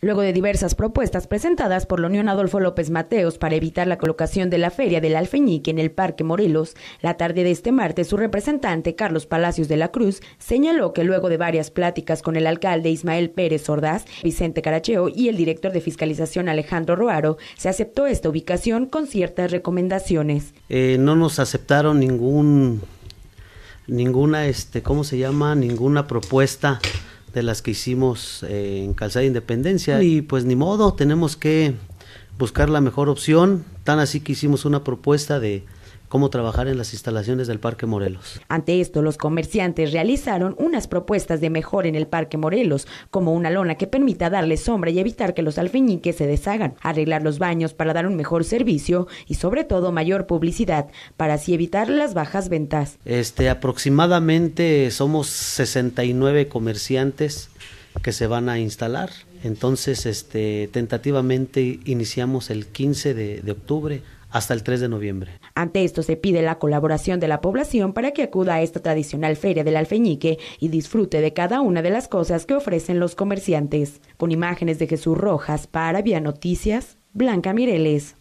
Luego de diversas propuestas presentadas por la Unión Adolfo López Mateos para evitar la colocación de la Feria del Alfeñique en el Parque Morelos, la tarde de este martes su representante Carlos Palacios de la Cruz señaló que luego de varias pláticas con el alcalde Ismael Pérez Ordaz, Vicente Caracheo y el director de fiscalización Alejandro Roaro, se aceptó esta ubicación con ciertas recomendaciones. Eh, no nos aceptaron ningún ninguna este cómo se llama ninguna propuesta de las que hicimos eh, en Calzada Independencia. Y pues ni modo, tenemos que buscar la mejor opción. Tan así que hicimos una propuesta de cómo trabajar en las instalaciones del Parque Morelos. Ante esto, los comerciantes realizaron unas propuestas de mejor en el Parque Morelos, como una lona que permita darle sombra y evitar que los alfeñiques se deshagan, arreglar los baños para dar un mejor servicio y sobre todo mayor publicidad, para así evitar las bajas ventas. Este, aproximadamente somos 69 comerciantes que se van a instalar. Entonces, este, tentativamente iniciamos el 15 de octubre hasta el 3 de noviembre. Ante esto se pide la colaboración de la población para que acuda a esta tradicional feria del alfeñique y disfrute de cada una de las cosas que ofrecen los comerciantes. Con imágenes de Jesús Rojas para Vía Noticias, Blanca Mireles.